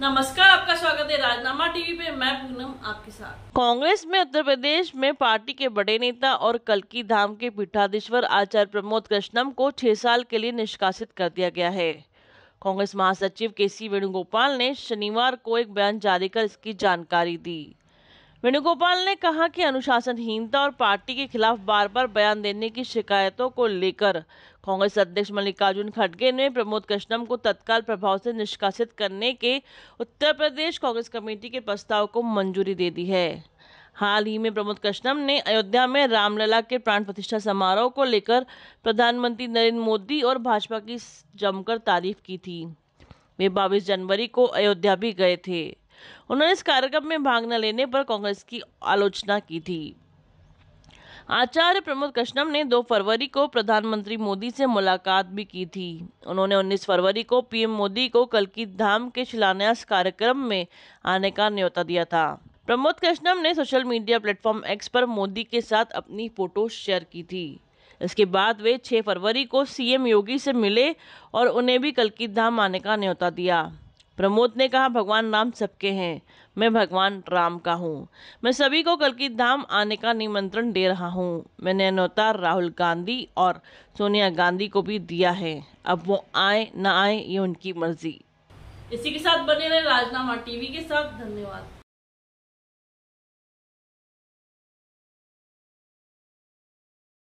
नमस्कार आपका स्वागत है राजनामा टीवी पे मैं पूनम आपके साथ कांग्रेस में उत्तर प्रदेश में पार्टी के बड़े नेता और कलकी धाम के पीठाधीश्वर आचार्य प्रमोद कृष्णम को छह साल के लिए निष्कासित कर दिया गया है कांग्रेस महासचिव के सी वेणुगोपाल ने शनिवार को एक बयान जारी कर इसकी जानकारी दी वेणुगोपाल ने कहा कि अनुशासनहीनता और पार्टी के खिलाफ बार बार बयान देने की शिकायतों को लेकर कांग्रेस अध्यक्ष मल्लिकार्जुन खड़गे ने प्रमोद कृष्णम को तत्काल प्रभाव से निष्कासित करने के उत्तर प्रदेश कांग्रेस कमेटी के प्रस्ताव को मंजूरी दे दी है हाल ही में प्रमोद कृष्णम ने अयोध्या में रामलला के प्राण प्रतिष्ठा समारोह को लेकर प्रधानमंत्री नरेंद्र मोदी और भाजपा की जमकर तारीफ की थी वे बाईस जनवरी को अयोध्या भी गए थे उन्होंने इस कार्यक्रम में भाग न लेने पर कांग्रेस की आलोचना की थी आचार्य प्रमोद कश्यप ने 2 फरवरी को प्रधानमंत्री मोदी से मुलाकात भी की थी उन्होंने 19 फरवरी को पीएम मोदी को कलकी धाम के शिलान्यास कार्यक्रम में आने का न्योता दिया था प्रमोद कश्यप ने सोशल मीडिया प्लेटफॉर्म एक्स पर मोदी के साथ अपनी फोटो शेयर की थी इसके बाद वे 6 फरवरी को सीएम योगी से मिले और उन्हें भी कलकी धाम आने का न्योता दिया प्रमोद ने कहा भगवान राम सबके हैं मैं भगवान राम का हूँ मैं सभी को कल की धाम आने का निमंत्रण दे रहा हूँ मैंने अनौतार राहुल गांधी और सोनिया गांधी को भी दिया है अब वो आए ना आए ये उनकी मर्जी इसी के साथ बने रहे राजनामा टीवी के साथ धन्यवाद